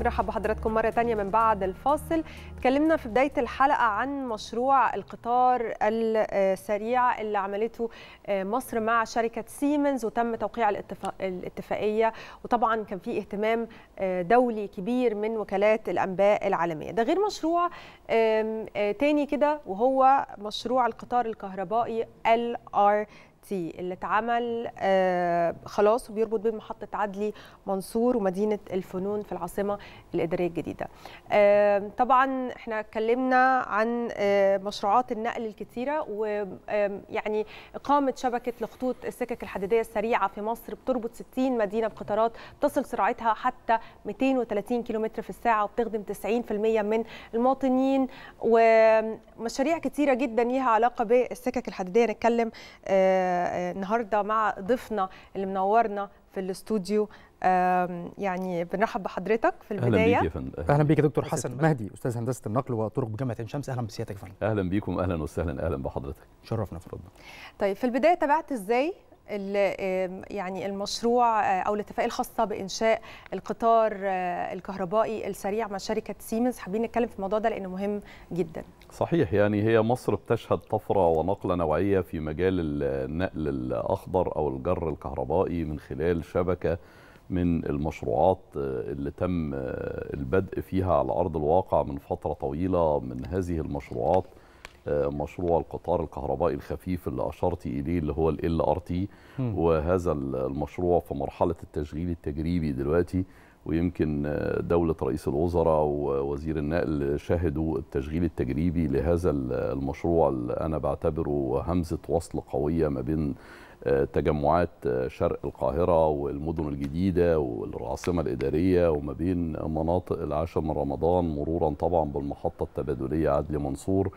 مرحبا بحضراتكم مرة تانية من بعد الفاصل اتكلمنا في بداية الحلقة عن مشروع القطار السريع اللي عملته آه، مصر مع شركة سيمنز وتم توقيع الاتفاقية وطبعا كان في اهتمام آه، دولي كبير من وكالات الأنباء العالمية ده غير مشروع آه، تاني كده وهو مشروع القطار الكهربائي LRT تي اللي اتعمل آه، خلاص وبيربط بين محطه عدلي منصور ومدينه الفنون في العاصمه الاداريه الجديده. آه، طبعا احنا اتكلمنا عن آه، مشروعات النقل الكثيره ويعني اقامه شبكه لخطوط السكك الحديديه السريعه في مصر بتربط 60 مدينه بقطارات تصل سرعتها حتى 230 كم في الساعه وبتخدم 90% من المواطنين ومشاريع كثيره جدا ليها علاقه بالسكك الحديديه نتكلم النهارده مع ضيفنا اللي منورنا في الاستوديو يعني بنرحب بحضرتك في البدايه اهلا بيك يا فندم اهلا بيك يا دكتور حسن مهدي استاذ هندسه النقل والطرق بجامعه عين شمس اهلا بسيادتك يا فندم اهلا بيكم اهلا وسهلا اهلا بحضرتك شرفنا فندم طيب في البدايه تابعت ازاي يعني المشروع آه، او الاتفاقيه الخاصه بانشاء القطار آه، الكهربائي السريع مع شركه سيمنز حابين نتكلم في الموضوع ده لانه مهم جدا صحيح يعني هي مصر بتشهد طفرة ونقلة نوعية في مجال النقل الأخضر أو الجر الكهربائي من خلال شبكة من المشروعات اللي تم البدء فيها على أرض الواقع من فترة طويلة من هذه المشروعات مشروع القطار الكهربائي الخفيف اللي اشرت اليه اللي هو ال ار تي وهذا المشروع في مرحله التشغيل التجريبي دلوقتي ويمكن دولة رئيس الوزراء ووزير النقل شهدوا التشغيل التجريبي لهذا المشروع اللي أنا بعتبره همزة وصل قوية ما بين آه، تجمعات آه، شرق القاهرة والمدن الجديدة والعاصمة الإدارية وما بين مناطق العاشر من رمضان مرورا طبعا بالمحطة التبادلية عدلي منصور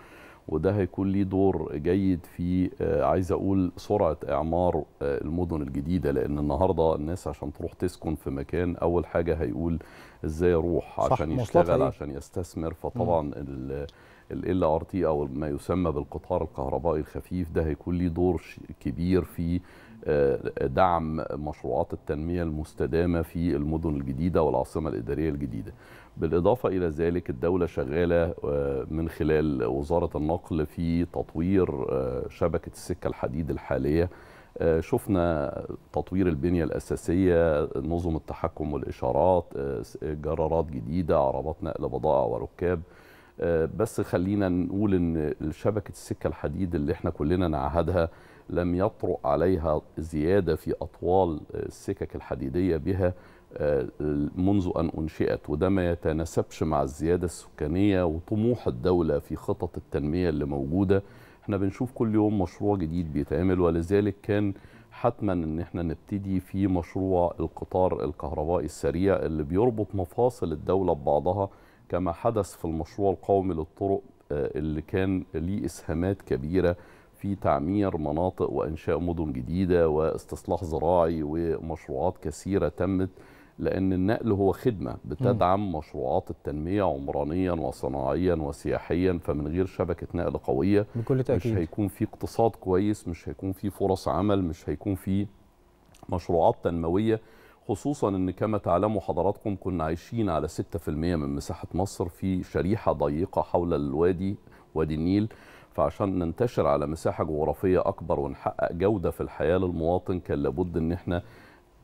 وده هيكون ليه دور جيد في آه، عايز اقول سرعه اعمار آه، المدن الجديده لان النهارده الناس عشان تروح تسكن في مكان اول حاجه هيقول ازاي اروح عشان يشتغل عشان يستثمر فطبعا ال ار تي او ما يسمى بالقطار الكهربائي الخفيف ده هيكون ليه دور كبير في آه، دعم مشروعات التنمية المستدامة في المدن الجديدة والعاصمة الإدارية الجديدة بالإضافة إلى ذلك الدولة شغالة آه، من خلال وزارة النقل في تطوير آه، شبكة السكة الحديد الحالية شفنا تطوير البنية الأساسية نظم التحكم والإشارات جرارات جديدة عربات نقل بضائع وركاب آه، بس خلينا نقول ان شبكه السكه الحديد اللي احنا كلنا نعهدها لم يطرق عليها زياده في اطوال السكك آه، الحديديه بها آه، منذ ان انشئت وده ما يتناسبش مع الزياده السكانيه وطموح الدوله في خطط التنميه اللي موجوده احنا بنشوف كل يوم مشروع جديد بيتعمل ولذلك كان حتما ان احنا نبتدي في مشروع القطار الكهربائي السريع اللي بيربط مفاصل الدوله ببعضها كما حدث في المشروع القومي للطرق آه، اللي كان ليه إسهامات كبيرة في تعمير مناطق وإنشاء مدن جديدة واستصلاح زراعي ومشروعات كثيرة تمت لأن النقل هو خدمة بتدعم مشروعات التنمية عمرانيا وصناعيا وسياحيا فمن غير شبكة نقل قوية بكل تأكيد. مش هيكون في اقتصاد كويس مش هيكون في فرص عمل مش هيكون في مشروعات تنموية خصوصا ان كما تعلموا حضراتكم كنا عايشين على 6% من مساحه مصر في شريحه ضيقه حول الوادي وادي النيل فعشان ننتشر على مساحه جغرافيه اكبر ونحقق جوده في الحياه للمواطن كان لابد ان احنا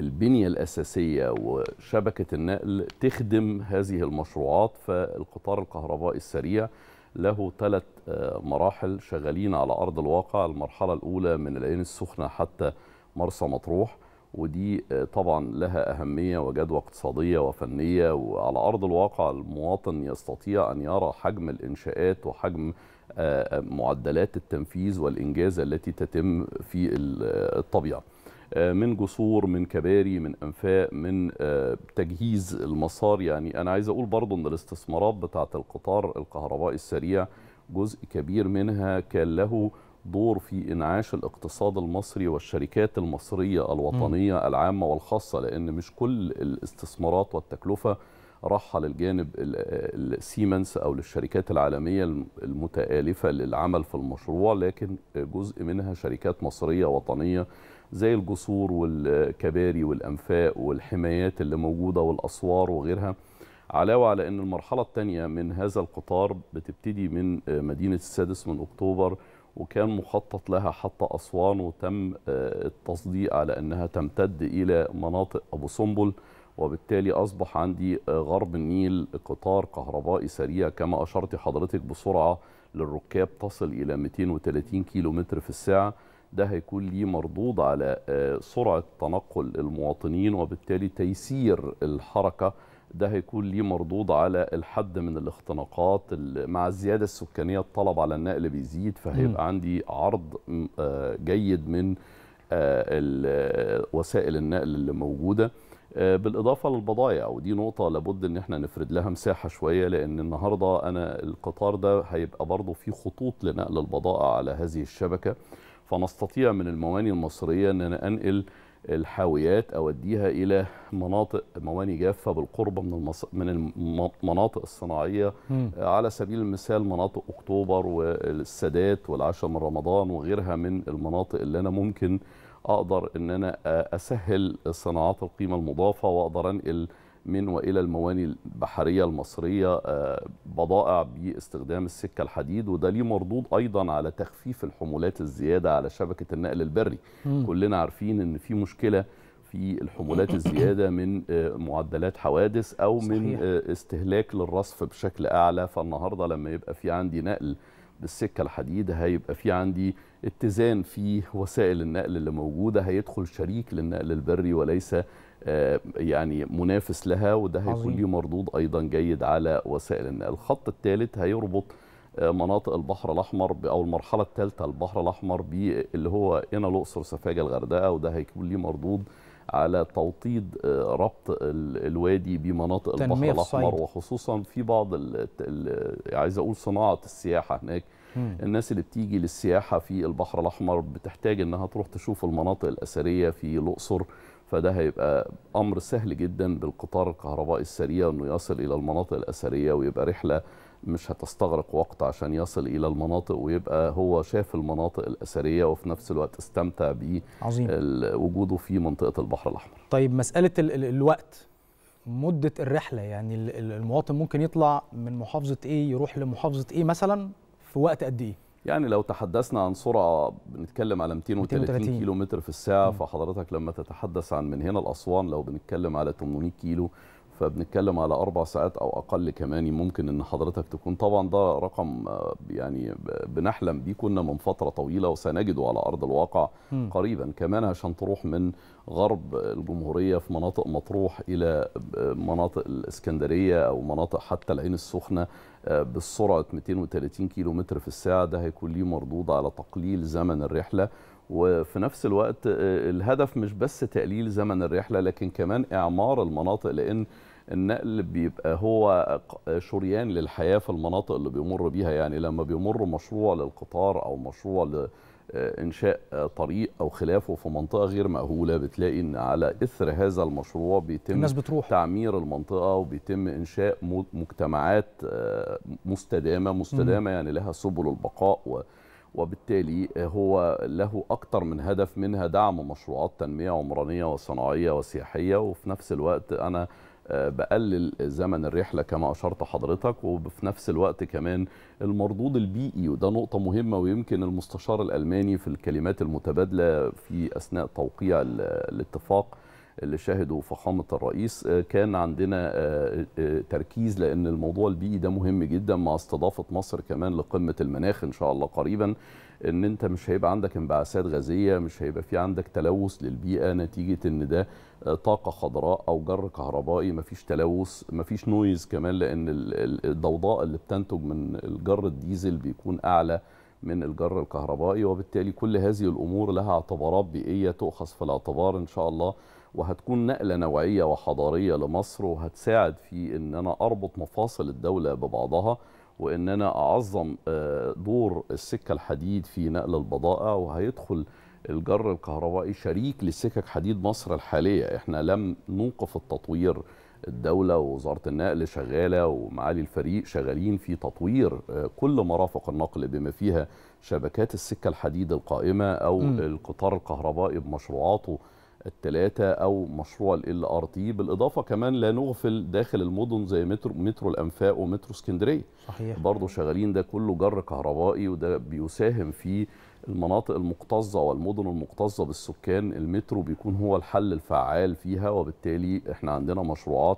البنيه الاساسيه وشبكه النقل تخدم هذه المشروعات فالقطار الكهربائي السريع له ثلاث آه، مراحل شغالين على ارض الواقع المرحله الاولى من العين السخنه حتى مرسى مطروح ودي آه، طبعا لها أهمية وجدوى اقتصادية وفنية وعلى أرض الواقع المواطن يستطيع أن يرى حجم الإنشاءات وحجم آه، آه، معدلات التنفيذ والإنجاز التي تتم في الطبيعة من جسور من كباري من أنفاق من تجهيز المسار يعني أنا عايز أقول برضو أن الاستثمارات بتاعة القطار الكهربائي السريع جزء كبير منها كان له دور في إنعاش الاقتصاد المصري والشركات المصرية الوطنية العامة والخاصة لأن مش كل الاستثمارات والتكلفة راحة للجانب السيمنس أو للشركات العالمية المتآلفة للعمل في المشروع لكن جزء منها شركات مصرية وطنية زي الجسور والكباري والأنفاق والحمايات اللي موجودة والأسوار وغيرها علاوة على أن المرحلة الثانية من هذا القطار بتبتدي من مدينة السادس من أكتوبر وكان مخطط لها حتى أسوان وتم آه، التصديق على أنها تمتد إلى مناطق أبو سمبل وبالتالي أصبح عندي آه، غرب النيل قطار كهربائي سريع كما أشرت حضرتك بسرعة للركاب تصل إلى 230 كيلو متر في الساعة ده هيكون ليه مردود على آه، سرعة تنقل المواطنين وبالتالي تيسير الحركة ده هيكون ليه مردود على الحد من الاختناقات مع الزيادة السكانية الطلب على النقل بيزيد فهيبقى عندي عرض آه، جيد من آه، وسائل النقل اللي موجودة آه، بالإضافة للبضايع ودي نقطة لابد إن احنا نفرد لها مساحة شوية لأن النهاردة أنا القطار ده هيبقى برضه في خطوط لنقل البضائع على هذه الشبكة فنستطيع من المواني المصرية أن أنا أنقل الحاويات أوديها إلى مناطق مواني جافة بالقرب من المص... من المناطق الصناعية م. آه، على سبيل المثال مناطق أكتوبر والسادات والعشر من رمضان وغيرها من المناطق اللي أنا ممكن أقدر أن أنا أسهل صناعات القيمة المضافة وأقدر أنقل من والى المواني البحريه المصريه آه، بضائع باستخدام السكه الحديد وده ليه مردود ايضا على تخفيف الحمولات الزياده على شبكه النقل البري م. كلنا عارفين ان في مشكله في الحمولات الزياده من آه، معدلات حوادث او صحيح. من آه، استهلاك للرصف بشكل اعلى فالنهارده لما يبقى في عندي نقل بالسكه الحديد هيبقى في عندي اتزان في وسائل النقل اللي موجوده هيدخل شريك للنقل البري وليس آه، يعني منافس لها وده هيكون ليه مردود ايضا جيد على وسائل النقل الخط الثالث هيربط آه، مناطق البحر الاحمر او المرحله الثالثه البحر الاحمر باللي هو هنا الاقصر سفاجه الغردقه وده هيكون ليه مردود على توطيد آه، ربط الوادي بمناطق البحر الاحمر وخصوصا في بعض الـ الـ عايز اقول صناعه السياحه هناك مم. الناس اللي بتيجي للسياحه في البحر الاحمر بتحتاج انها تروح تشوف المناطق الاثريه في الاقصر فده هيبقى امر سهل جدا بالقطار الكهربائي السريع انه يصل الى المناطق الاثريه ويبقى رحله مش هتستغرق وقت عشان يصل الى المناطق ويبقى هو شاف المناطق الاثريه وفي نفس الوقت استمتع ب وجوده في منطقه البحر الاحمر. طيب مساله ال ال الوقت مده الرحله يعني المواطن ممكن يطلع من محافظه ايه يروح لمحافظه ايه مثلا في وقت قد ايه؟ يعني لو تحدثنا عن سرعة بنتكلم على 230 كيلو متر في الساعة فحضرتك لما تتحدث عن من هنا لأسوان لو بنتكلم على 800 كيلو فبنتكلم على اربع ساعات او اقل كمان ممكن ان حضرتك تكون طبعا ده رقم آه، يعني بنحلم بيه كنا من فتره طويله وسنجده على ارض الواقع م. قريبا كمان عشان تروح من غرب الجمهوريه في مناطق مطروح الى آه، مناطق الاسكندريه او مناطق حتى العين السخنه آه، بسرعه 230 كيلو متر في الساعه ده هيكون ليه مردود على تقليل زمن الرحله وفي نفس الوقت آه، الهدف مش بس تقليل زمن الرحلة لكن كمان إعمار المناطق لأن النقل بيبقى هو شريان للحياة في المناطق اللي بيمر بيها يعني لما بيمر مشروع للقطار أو مشروع لإنشاء آه، آه، طريق أو خلافه في منطقة غير مأهولة بتلاقي إن على إثر هذا المشروع بيتم الناس بتروح. تعمير المنطقة وبيتم إنشاء مجتمعات مستدامة مستدامة م. يعني لها سبل البقاء و وبالتالي آه، هو له أكثر من هدف منها دعم مشروعات تنمية عمرانية وصناعية وسياحية وفي نفس الوقت أنا آه، بقلل زمن الرحله كما اشرت حضرتك وفي نفس الوقت كمان المردود البيئي وده نقطه مهمه ويمكن المستشار الالماني في الكلمات المتبادله في اثناء توقيع الاتفاق اللي شهدوا فخامه الرئيس آه، كان عندنا آه، آه، تركيز لان الموضوع البيئي ده مهم جدا مع استضافه مصر كمان لقمه المناخ ان شاء الله قريبا ان انت مش هيبقى عندك انبعاثات غازيه مش هيبقى في عندك تلوث للبيئه نتيجه ان ده طاقه خضراء او جر كهربائي مفيش تلوث مفيش نويز كمان لان الضوضاء اللي بتنتج من الجر الديزل بيكون اعلى من الجر الكهربائي وبالتالي كل هذه الامور لها اعتبارات بيئيه تؤخذ في الاعتبار ان شاء الله وهتكون نقله نوعيه وحضاريه لمصر وهتساعد في ان انا اربط مفاصل الدوله ببعضها وان انا اعظم آه، دور السكه الحديد في نقل البضائع وهيدخل الجر الكهربائي شريك لسكك حديد مصر الحاليه احنا لم نوقف التطوير الدوله ووزاره النقل شغاله ومعالي الفريق شغالين في تطوير آه، كل مرافق النقل بما فيها شبكات السكه الحديد القائمه او م. القطار الكهربائي بمشروعاته الثلاثة أو مشروع ال ار تي بالإضافة كمان لا نغفل داخل المدن زي مترو, مترو الأنفاق ومترو اسكندرية صحيح برضه شغالين ده كله جر كهربائي وده بيساهم في المناطق المكتظة والمدن المكتظة بالسكان المترو بيكون هو الحل الفعال فيها وبالتالي احنا عندنا مشروعات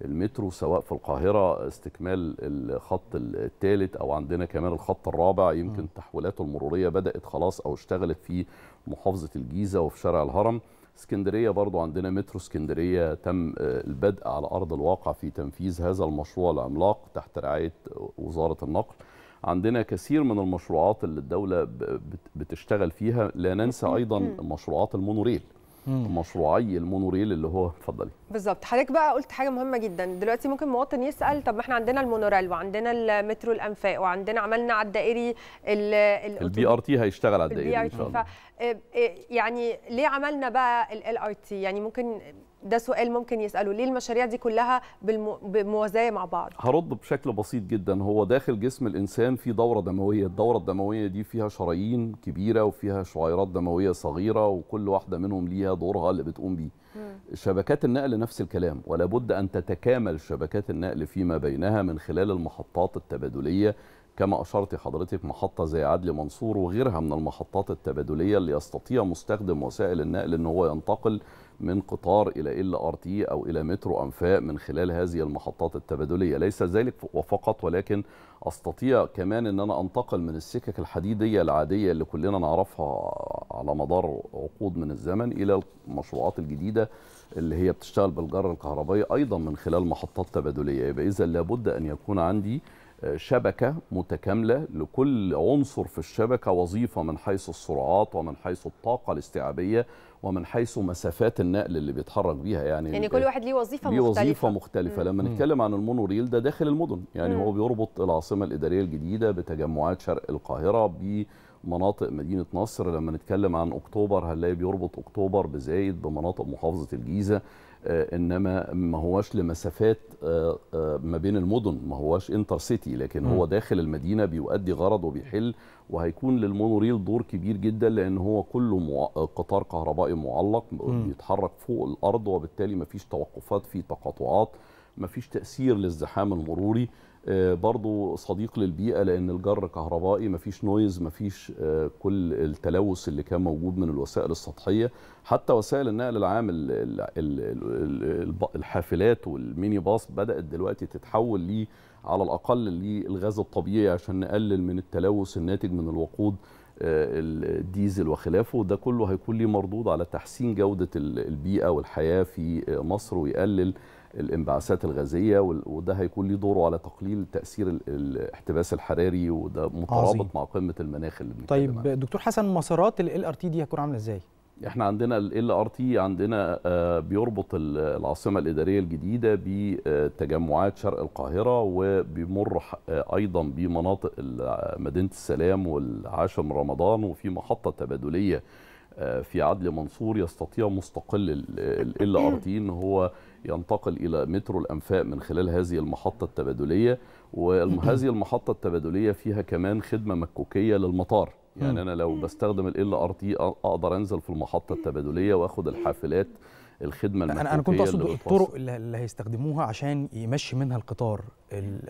للمترو سواء في القاهرة استكمال الخط الثالث أو عندنا كمان الخط الرابع يمكن تحولاته المرورية بدأت خلاص أو اشتغلت في محافظة الجيزة وفي شارع الهرم اسكندرية برضو عندنا مترو اسكندرية تم آه، البدء على أرض الواقع في تنفيذ هذا المشروع العملاق تحت رعاية وزارة النقل عندنا كثير من المشروعات اللي الدولة بتشتغل فيها لا ننسى أيضا مشروعات المونوريل مشروعي المونوريل اللي هو اتفضلي بالظبط حضرتك بقى قلت حاجه مهمه جدا دلوقتي ممكن مواطن يسال طب ما احنا عندنا المونوريل وعندنا المترو الانفاق وعندنا عملنا على الدائري البي ار تي هيشتغل على الدائري ان شاء الله إيه، إيه، يعني ليه عملنا بقى ال ار تي يعني ممكن ده سؤال ممكن يساله ليه المشاريع دي كلها بموازاه مع بعض هرد بشكل بسيط جدا هو داخل جسم الانسان في دوره دمويه الدوره الدمويه دي فيها شرايين كبيره وفيها شعيرات دمويه صغيره وكل واحده منهم ليها دورها اللي بتقوم بيه شبكات النقل نفس الكلام ولا بد ان تتكامل شبكات النقل فيما بينها من خلال المحطات التبادليه كما أشرت حضرتك محطة زي عدلي منصور وغيرها من المحطات التبادلية اللي يستطيع مستخدم وسائل النقل أن هو ينتقل من قطار إلى إل آر تي أو إلى مترو أنفاق من خلال هذه المحطات التبادلية ليس ذلك فقط ولكن أستطيع كمان أن أنا أنتقل من السكك الحديدية العادية اللي كلنا نعرفها على مدار عقود من الزمن إلى المشروعات الجديدة اللي هي بتشتغل بالجرة الكهربائية أيضا من خلال محطات تبادلية يبقى إذا لابد أن يكون عندي شبكة متكاملة لكل عنصر في الشبكة وظيفة من حيث السرعات ومن حيث الطاقة الاستيعابية ومن حيث مسافات النقل اللي بيتحرك بيها يعني يعني كل واحد ليه وظيفه ليه مختلفه وظيفه مختلفه لما نتكلم عن المونوريل ده داخل المدن يعني مم. هو بيربط العاصمه الاداريه الجديده بتجمعات شرق القاهره ب مناطق مدينة نصر لما نتكلم عن أكتوبر هنلاقي بيربط أكتوبر بزايد بمناطق محافظة الجيزة آه، انما ما هواش لمسافات آه، آه، ما بين المدن ما هواش انتر سيتي لكن هو داخل المدينه بيؤدي غرض وبيحل وهيكون للمونوريل دور كبير جدا لان هو كله مع... قطار كهربائي معلق بيتحرك فوق الارض وبالتالي ما فيش توقفات في تقاطعات ما فيش تاثير للزحام المروري آه، برضو صديق للبيئة لأن الجر كهربائي مفيش نويز مفيش آه، كل التلوث اللي كان موجود من الوسائل السطحية حتى وسائل النقل العام الحافلات والميني باص بدأت دلوقتي تتحول لي على الأقل للغاز الطبيعي عشان نقلل من التلوث الناتج من الوقود آه، الديزل وخلافه ده كله هيكون ليه مردود على تحسين جودة البيئة والحياة في مصر ويقلل الانبعاثات الغازيه وده هيكون ليه دوره على تقليل تاثير الاحتباس الحراري وده مترابط مع قمه المناخ اللي طيب عنه. دكتور حسن مسارات ال ار تي دي هتكون عامله ازاي؟ احنا عندنا ال ار تي عندنا آه، بيربط العاصمه الاداريه الجديده بتجمعات شرق القاهره وبيمر آه، ايضا بمناطق مدينه السلام والعاشر من رمضان وفي محطه تبادليه آه، في عدل منصور يستطيع مستقل ال ار تي ان هو ينتقل إلى مترو الأنفاق من خلال هذه المحطة التبادلية وهذه المحطة التبادلية فيها كمان خدمة مكوكية للمطار يعني أنا لو بستخدم ال ار تي أقدر أنزل في المحطة التبادلية وأخد الحافلات الخدمه المكوكيه انا كنت اقصد الطرق اللي هيستخدموها عشان يمشي منها القطار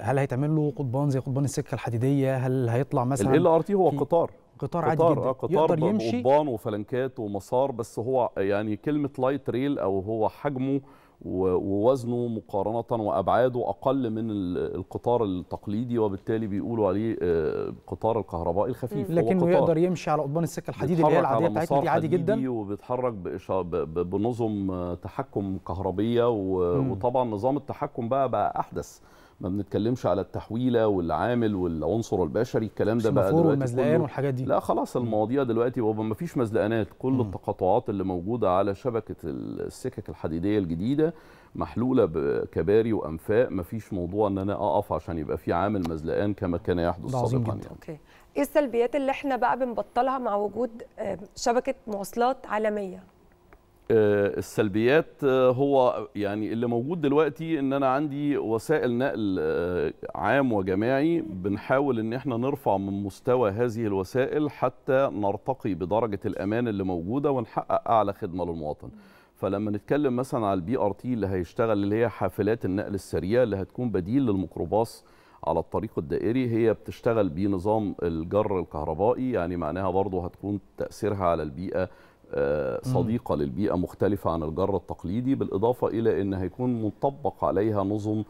هل هيتعمل له قضبان زي قضبان السكه الحديديه هل هيطلع مثلا ال ار تي هو قطار قطار عادي آه، جدا قطار يقدر يمشي قضبان وفلنكات ومسار بس هو يعني كلمه لايت ريل او هو حجمه ووزنه مقارنة وأبعاده أقل من القطار التقليدي وبالتالي بيقولوا عليه آه، قطار الكهرباء الخفيف لكن هو يقدر يمشي على قضبان السكة الحديدي اللي هي العادية بتاعتنا دي عادي جدا وبيتحرك بنظم آه، تحكم كهربية وطبعا نظام التحكم بقى بقى أحدث ما بنتكلمش على التحويله والعامل والعنصر البشري الكلام ده بقى دلوقتي والحاجات دي لا خلاص المواضيع دلوقتي ما فيش مزلقانات كل م. التقاطعات اللي موجوده على شبكه السكك الحديديه الجديده محلوله بكباري وانفاق ما فيش موضوع ان انا اقف عشان يبقى في عامل مزلقان كما كان يحدث سابقا يعني. اوكي ايه السلبيات اللي احنا بقى بنبطلها مع وجود آه، شبكه مواصلات عالميه آه، السلبيات آه، هو يعني اللي موجود دلوقتي ان انا عندي وسائل نقل آه، عام وجماعي بنحاول ان احنا نرفع من مستوى هذه الوسائل حتى نرتقي بدرجه الامان اللي موجوده ونحقق اعلى خدمه للمواطن فلما نتكلم مثلا على البي ار تي اللي هيشتغل اللي هي حافلات النقل السريع اللي هتكون بديل للميكروباص على الطريق الدائري هي بتشتغل بنظام الجر الكهربائي يعني معناها برضه هتكون تاثيرها على البيئه آه، صديقة للبيئة مختلفة عن الجر التقليدي بالإضافة إلى أن هيكون مطبق عليها نظم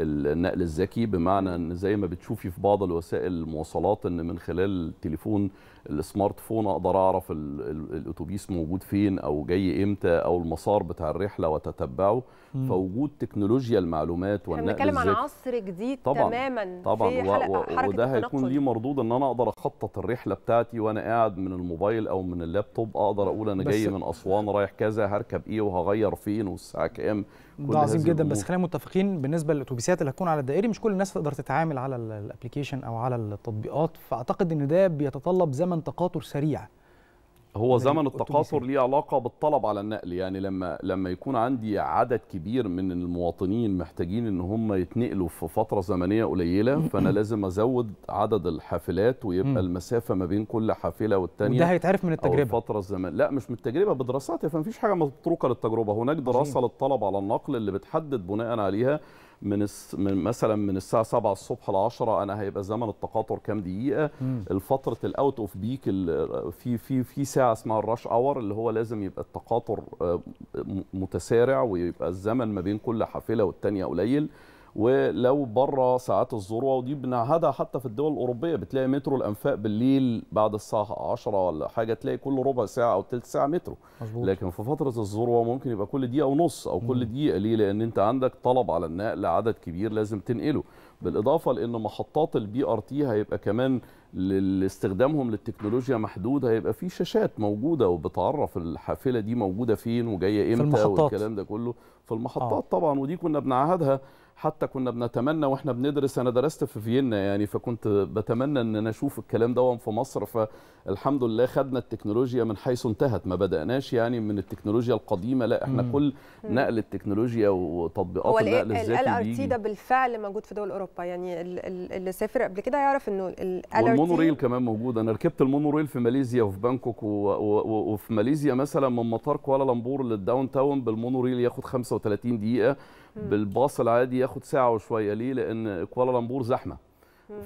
النقل الذكي بمعنى ان زي ما بتشوفي في بعض الوسائل المواصلات ان من خلال التليفون السمارت فون اقدر اعرف الاتوبيس موجود فين او جاي امتى او المسار بتاع الرحله واتتبعه فوجود تكنولوجيا المعلومات والنقل الذكي بنتكلم عن عصر جديد طبعًا تماما طبعا في حلقة و... وده هيكون ليه مردود ان انا اقدر اخطط الرحله بتاعتي وانا قاعد من الموبايل او من اللابتوب اقدر اقول انا جاي من اسوان رايح كذا هركب ايه وهغير فين والساعه كام ده عظيم جدا بس خلينا متفقين بالنسبه للاتوبيسات اللي هتكون على الدائري مش كل الناس تقدر تتعامل على الابلكيشن او على التطبيقات فاعتقد ان ده بيتطلب زمن تقاطر سريع هو زمن التقاصر ليه علاقه بالطلب على النقل يعني لما لما يكون عندي عدد كبير من المواطنين محتاجين ان هم يتنقلوا في فتره زمنيه قليله فانا لازم ازود عدد الحافلات ويبقى المسافه ما بين كل حافله والثانيه وده هيتعرف من التجربه أو الفتره الزمن لا مش من التجربه بدراسات فيش حاجه متروكه للتجربه هناك دراسه للطلب على النقل اللي بتحدد بناء عليها من من مثلا من الساعه 7 الصبح ل 10 انا هيبقى زمن التقاطر كام دقيقه الفتره الاوت اوف بيك في في في ساعه اسمها الراش اور اللي هو لازم يبقى التقاطر آه، متسارع ويبقى الزمن ما بين كل حافله والتانيه قليل ولو بره ساعات الذروه ودي بنعهدها حتى في الدول الاوروبيه بتلاقي مترو الانفاق بالليل بعد الساعه 10 ولا حاجه تلاقي كل ربع ساعه او ثلث ساعه مترو مزبوط. لكن في فتره الذروه ممكن يبقى كل دقيقه ونص او كل دقيقه ليه لان انت عندك طلب على النقل عدد كبير لازم تنقله بالاضافه لان محطات البي ار تي هيبقى كمان لاستخدامهم للتكنولوجيا محدود هيبقى في شاشات موجوده وبتعرف الحافله دي موجوده فين وجايه امتى والكلام ده كله في آه. المحطات آه. طبعا ودي كنا بنعهدها حتى كنا بنتمنى واحنا بندرس انا درست في فيينا يعني فكنت بتمنى ان انا اشوف الكلام ده في مصر فالحمد لله خدنا التكنولوجيا من حيث انتهت ما بدأناش يعني من التكنولوجيا القديمه لا احنا مم. كل نقل التكنولوجيا وتطبيقات النقل الذاتي ال ار تي ده بالفعل موجود في دول اوروبا يعني اللي سافر قبل كده يعرف انه ال ار تي والمونوريل كمان موجود انا ركبت المونوريل في ماليزيا وفي بانكوك وفي ماليزيا مثلا من مطار كوالالمبور للداون تاون بالمونوريل ياخد 35 دقيقه بالباص العادي ياخد ساعه وشويه ليه لان كوالالمبور زحمه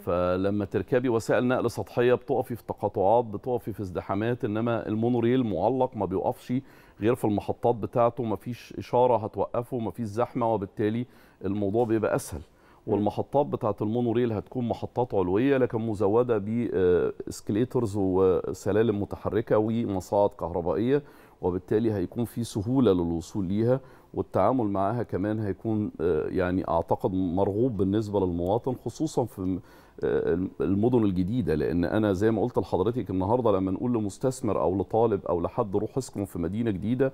فلما تركبي وسائل نقل سطحيه بتقفي في تقاطعات بتقفي في ازدحامات انما المونوريل معلق ما بيوقفش غير في المحطات بتاعته ما فيش اشاره هتوقفه ما فيش زحمه وبالتالي الموضوع بيبقى اسهل والمحطات بتاعه المونوريل هتكون محطات علويه لكن مزوده باسكليترز وسلالم متحركه ومصاعد كهربائيه وبالتالي هيكون في سهوله للوصول ليها والتعامل معها كمان هيكون آه، يعني اعتقد مرغوب بالنسبه للمواطن خصوصا في آه، المدن الجديده لان انا زي ما قلت لحضرتك النهارده لما نقول لمستثمر او لطالب او لحد روح اسكن في مدينه جديده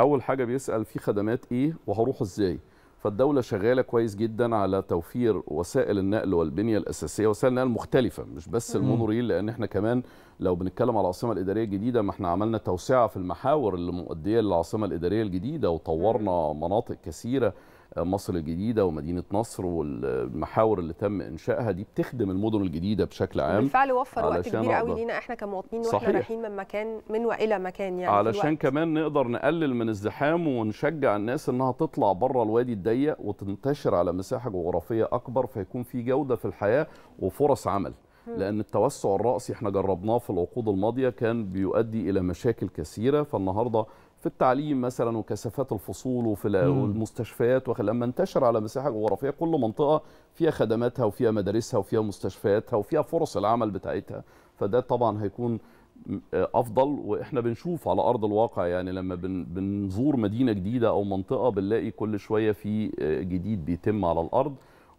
اول حاجه بيسال في خدمات ايه وهروح ازاي فالدولة شغالة كويس جدا على توفير وسائل النقل والبنية الأساسية وسائل النقل مختلفة مش بس المونوريل لأن احنا كمان لو بنتكلم على العاصمة الإدارية الجديدة ما احنا عملنا توسعة في المحاور اللي مؤدية للعاصمة الإدارية الجديدة وطورنا مناطق كثيرة مصر الجديده ومدينه نصر والمحاور اللي تم انشائها دي بتخدم المدن الجديده بشكل عام بالفعل وفر وقت كبير قوي لينا احنا كمواطنين واحنا رايحين من مكان من والى مكان يعني علشان كمان نقدر نقلل من الزحام ونشجع الناس انها تطلع بره الوادي الضيق وتنتشر على مساحه جغرافيه اكبر فيكون في جوده في الحياه وفرص عمل لان التوسع الراسي احنا جربناه في العقود الماضيه كان بيؤدي الى مشاكل كثيره فالنهارده في التعليم مثلا وكثافات الفصول وفي المستشفيات لما انتشر على مساحه جغرافيه كل منطقه فيها خدماتها وفيها مدارسها وفيها مستشفياتها وفيها فرص العمل بتاعتها فده طبعا هيكون افضل واحنا بنشوف على ارض الواقع يعني لما بنزور مدينه جديده او منطقه بنلاقي كل شويه في آه، جديد بيتم على الارض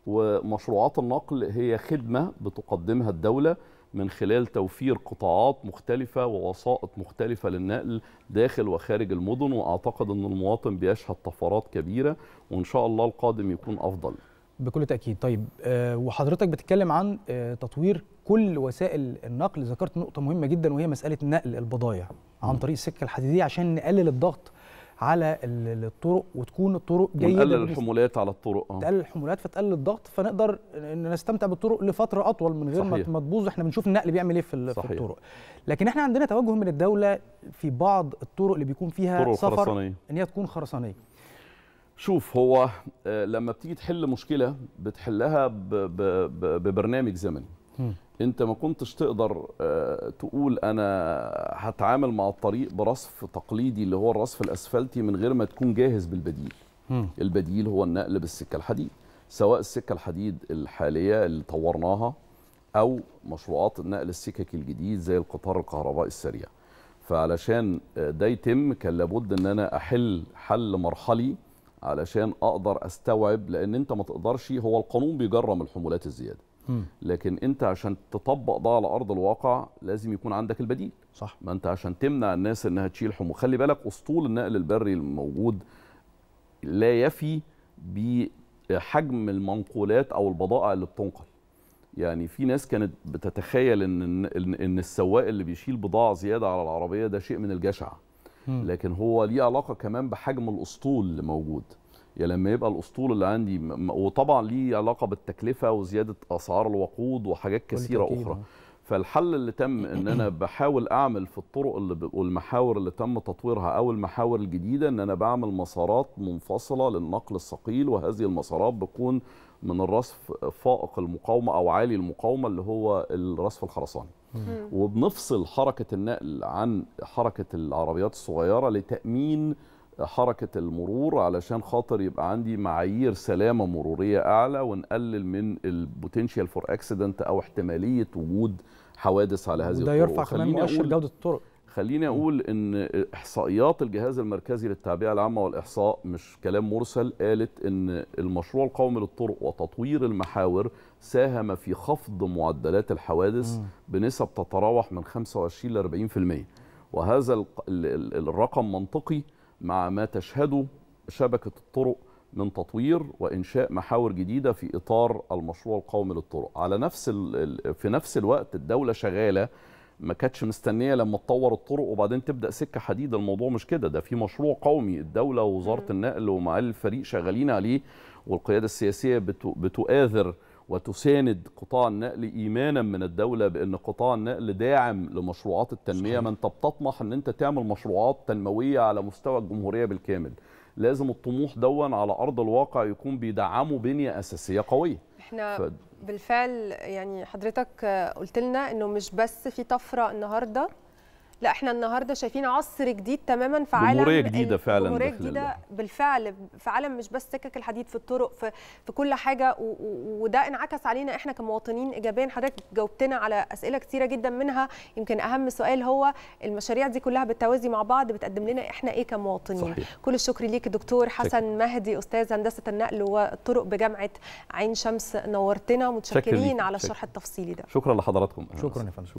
ومشروعات النقل هي خدمه بتقدمها الدوله من خلال توفير قطاعات مختلفة ووسائط مختلفة للنقل داخل وخارج المدن وأعتقد أن المواطن بيشهد طفرات كبيرة وإن شاء الله القادم يكون أفضل بكل تأكيد طيب آه، وحضرتك بتتكلم عن آه، تطوير كل وسائل النقل ذكرت نقطة مهمة جدا وهي مسألة نقل البضائع عن طريق السكة الحديدية عشان نقلل الضغط على الطرق وتكون الطرق جيده ونقلل الحمولات على الطرق اه تقلل الحمولات فتقلل الضغط فنقدر نستمتع بالطرق لفتره اطول من غير صحيح. ما تبوظ احنا بنشوف النقل بيعمل ايه في, صحيح. الطرق لكن احنا عندنا توجه من الدوله في بعض الطرق اللي بيكون فيها سفر خرصانية. ان هي تكون خرسانيه شوف هو آه، لما بتيجي تحل مشكله بتحلها ببرنامج زمني انت ما كنتش تقدر آه، تقول انا هتعامل مع الطريق برصف تقليدي اللي هو الرصف الاسفلتي من غير ما تكون جاهز بالبديل م. البديل هو النقل بالسكه الحديد سواء السكه الحديد الحاليه اللي طورناها او مشروعات النقل السككي الجديد زي القطار الكهربائي السريع فعلشان آه، ده يتم كان لابد ان انا احل حل مرحلي علشان اقدر استوعب لان انت ما تقدرش هو القانون بيجرم الحمولات الزياده لكن انت عشان تطبق ده على ارض الواقع لازم يكون عندك البديل صح ما انت عشان تمنع الناس انها تشيل حمو خلي بالك اسطول النقل البري الموجود لا يفي بحجم المنقولات او البضائع اللي بتنقل يعني في ناس كانت بتتخيل ان ان السواق اللي بيشيل بضاعه زياده على العربيه ده شيء من الجشع لكن هو ليه علاقه كمان بحجم الاسطول اللي موجود يا يعني لما يبقى الاسطول اللي عندي وطبعا ليه علاقه بالتكلفه وزياده اسعار الوقود وحاجات كثيره اخرى فالحل اللي تم ان انا بحاول اعمل في الطرق اللي والمحاور اللي تم تطويرها او المحاور الجديده ان انا بعمل مسارات منفصله للنقل الثقيل وهذه المسارات بتكون من الرصف فائق المقاومه او عالي المقاومه اللي هو الرصف الخرساني وبنفصل حركه النقل عن حركه العربيات الصغيره لتامين حركة المرور علشان خاطر يبقى عندي معايير سلامة مرورية أعلى ونقلل من البوتنشال فور اكسيدنت أو احتمالية وجود حوادث على هذه الطرق. ده يرفع كمان مؤشر جودة الطرق. خليني أقول إن إحصائيات الجهاز المركزي للتعبئة العامة والإحصاء مش كلام مرسل قالت إن المشروع القومي للطرق وتطوير المحاور ساهم في خفض معدلات الحوادث بنسب تتراوح من 25 ل 40% وهذا الرقم منطقي مع ما تشهده شبكة الطرق من تطوير وإنشاء محاور جديدة في إطار المشروع القومي للطرق على نفس في نفس الوقت الدولة شغالة ما كانتش مستنيه لما تطور الطرق وبعدين تبدا سكه حديد الموضوع مش كده ده في مشروع قومي الدوله ووزاره النقل ومعالي الفريق شغالين عليه والقياده السياسيه بتؤاذر وتساند قطاع النقل ايمانا من الدوله بان قطاع النقل داعم لمشروعات التنميه ما انت بتطمح ان انت تعمل مشروعات تنمويه على مستوى الجمهوريه بالكامل لازم الطموح دون على ارض الواقع يكون بيدعمه بنيه اساسيه قويه احنا ف... بالفعل يعني حضرتك قلت لنا انه مش بس في طفره النهارده لا احنا النهارده شايفين عصر جديد تماما في عالم جمهوريه جديده فعلا جمهوريه جديده بالفعل في عالم مش بس سكك الحديد في الطرق في, في كل حاجه وده انعكس علينا احنا كمواطنين ايجابيا حضرتك جاوبتنا على اسئله كثيره جدا منها يمكن اهم سؤال هو المشاريع دي كلها بالتوازي مع بعض بتقدم لنا احنا ايه كمواطنين صحيح. كل الشكر ليك دكتور حسن شكرا. مهدي استاذ هندسه النقل والطرق بجامعه عين شمس نورتنا متشكرين على الشرح التفصيلي ده شكرا لحضراتكم شكرا يا فندم